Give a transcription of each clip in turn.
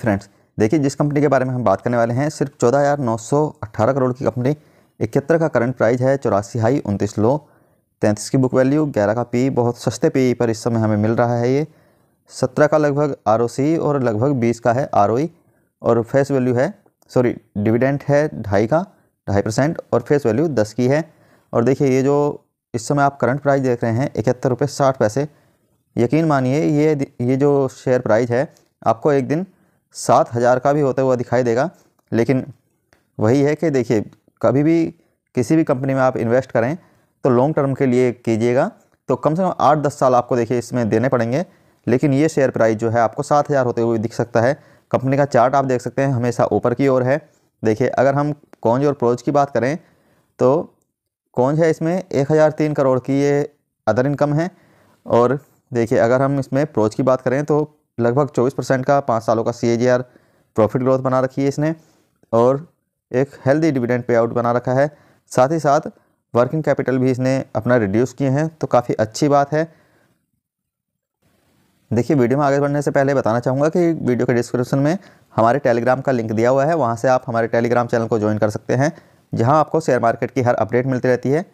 friends देखिए जिस company के बारे में हम बात करने वाले हैं सिर्फ चौदह हज़ार नौ सौ अट्ठारह करोड़ की कंपनी इकहत्तर का करंट प्राइस है चौरासी हाई उनतीस लो तैंतीस की बुक वैल्यू ग्यारह का पी बहुत सस्ते पी पर इस समय हमें मिल रहा है ये सत्रह का लगभग आर और लगभग बीस का है आर e और फेस वैल्यू है सॉरी डिविडेंट है ढाई का ढाई परसेंट और फेस वैल्यू दस की है और देखिए ये जो इस समय आप करंट प्राइस देख रहे हैं इकहत्तर रुपये साठ पैसे यकीन मानिए ये ये जो शेयर प्राइस है आपको एक दिन सात हज़ार का भी होता हुआ दिखाई देगा लेकिन वही है कि देखिए कभी भी किसी भी कंपनी में आप इन्वेस्ट करें तो लॉन्ग टर्म के लिए कीजिएगा तो कम से कम आठ दस साल आपको देखिए इसमें देने पड़ेंगे लेकिन ये शेयर प्राइस जो है आपको सात हज़ार होते हुए दिख सकता है कंपनी का चार्ट आप देख सकते हैं हमेशा ऊपर की ओर है देखिए अगर हम कौनज और प्रोज की बात करें तो कौनज है इसमें एक हज़ार तीन करोड़ की ये अदर इनकम है और देखिए अगर हम इसमें प्रोज की बात करें तो लगभग 24 परसेंट का पाँच सालों का सी प्रॉफिट ग्रोथ बना रखी है इसने और एक हेल्दी डिविडेंड पे आउट बना रखा है साथ ही साथ वर्किंग कैपिटल भी इसने अपना रिड्यूस किए हैं तो काफ़ी अच्छी बात है देखिए वीडियो में आगे बढ़ने से पहले बताना चाहूँगा कि वीडियो के डिस्क्रिप्शन में हमारे टेलीग्राम का लिंक दिया हुआ है वहाँ से आप हमारे टेलीग्राम चैनल को ज्वाइन कर सकते हैं जहाँ आपको शेयर मार्केट की हर अपडेट मिलती रहती है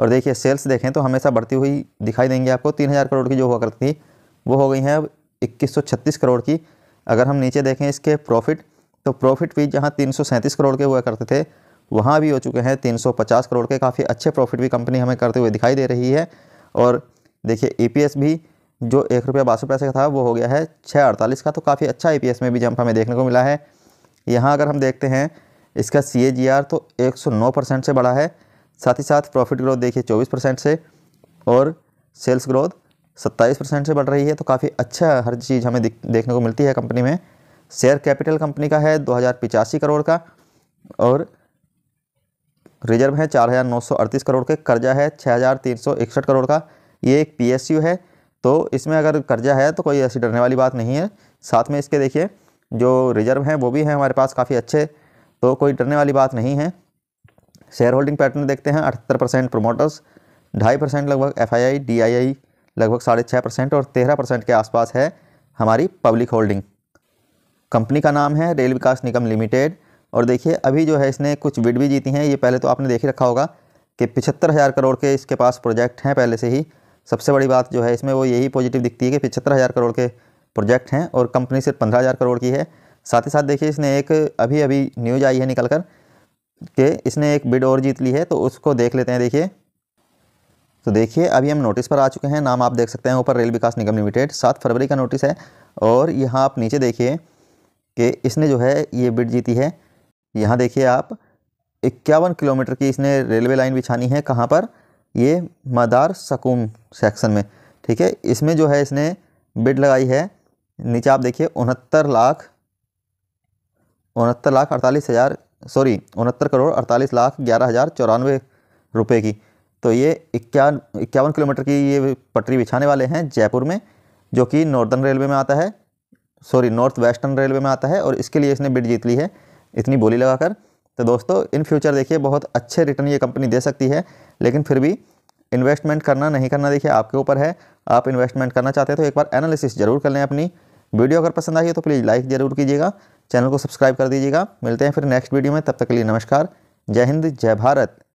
और देखिए सेल्स देखें तो हमेशा बढ़ती हुई दिखाई देंगी आपको तीन हज़ार करोड़ की जो हुआ करती थी वो हो गई हैं अब 2136 करोड़ की अगर हम नीचे देखें इसके प्रॉफिट तो प्रॉफिट भी जहाँ तीन करोड़ के हुआ करते थे वहाँ भी हो चुके हैं 350 करोड़ के काफ़ी अच्छे प्रॉफिट भी कंपनी हमें करते हुए दिखाई दे रही है और देखिए ई e भी जो एक रुपया बासठ पैसे का था वो हो गया है छः अड़तालीस का तो काफ़ी अच्छा ईपीएस e में भी जंप हमें देखने को मिला है यहाँ अगर हम देखते हैं इसका सी तो 109 परसेंट से बढ़ा है साथ ही साथ प्रॉफिट ग्रोथ देखिए 24 परसेंट से और सेल्स ग्रोथ सत्ताईस परसेंट से बढ़ रही है तो काफ़ी अच्छा हर चीज़ हमें देखने को मिलती है कंपनी में शेयर कैपिटल कंपनी का है दो करोड़ का और रिजर्व है चार हज़ार नौ सौ अड़तीस करोड़ के कर्जा है छः हज़ार तीन सौ इकसठ करोड़ का ये एक यू है तो इसमें अगर कर्जा है तो कोई ऐसी डरने वाली बात नहीं है साथ में इसके देखिए जो रिजर्व हैं वो भी हैं हमारे पास काफ़ी अच्छे तो कोई डरने वाली बात नहीं है शेयर होल्डिंग पैटर्न देखते हैं अठहत्तर परसेंट प्रोमोटर्स ढाई परसेंट लगभग F I I D I I लगभग साढ़े छः परसेंट और तेरह परसेंट के आसपास है हमारी पब्लिक होल्डिंग कंपनी का नाम है रेल विकास निगम लिमिटेड और देखिए अभी जो है इसने कुछ बिड भी जीती हैं ये पहले तो आपने देख ही रखा होगा कि पिछहत्तर हज़ार करोड़ के इसके पास प्रोजेक्ट हैं पहले से ही सबसे बड़ी बात जो है इसमें वो यही पॉजिटिव दिखती है कि पिछहत्तर हज़ार करोड़ के प्रोजेक्ट हैं और कंपनी सिर्फ पंद्रह हज़ार करोड़ की है साथ ही साथ देखिए इसने एक अभी अभी न्यूज आई है निकल कर कि इसने एक बिड और जीत ली है तो उसको देख लेते हैं देखिए तो देखिए अभी हम नोटिस पर आ चुके हैं नाम आप देख सकते हैं ऊपर रेल विकास निगम लिमिटेड सात फरवरी का नोटिस है और यहाँ आप नीचे देखिए कि इसने जो है ये बिड जीती है यहाँ देखिए आप इक्यावन किलोमीटर की इसने रेलवे लाइन बिछानी है कहाँ पर ये मदार सकूम सेक्शन में ठीक है इसमें जो है इसने बिड लगाई है नीचे आप देखिए उनहत्तर लाख उनहत्तर लाख अड़तालीस हज़ार सॉरी उनहत्तर करोड़ अड़तालीस लाख ग्यारह हज़ार चौरानवे रुपये की तो ये इक्यावन इक्यावन किलोमीटर की ये पटरी बिछाने वाले हैं जयपुर में जो कि नॉर्दर्न रेलवे में आता है सॉरी नॉर्थ वेस्टर्न रेलवे में आता है और इसके लिए इसने बिड जीत ली है इतनी बोली लगाकर तो दोस्तों इन फ्यूचर देखिए बहुत अच्छे रिटर्न ये कंपनी दे सकती है लेकिन फिर भी इन्वेस्टमेंट करना नहीं करना देखिए आपके ऊपर है आप इन्वेस्टमेंट करना चाहते हैं तो एक बार एनालिसिस जरूर कर लें अपनी वीडियो अगर पसंद आई है तो प्लीज़ लाइक ज़रूर कीजिएगा चैनल को सब्सक्राइब कर दीजिएगा मिलते हैं फिर नेक्स्ट वीडियो में तब तक के लिए नमस्कार जय हिंद जय भारत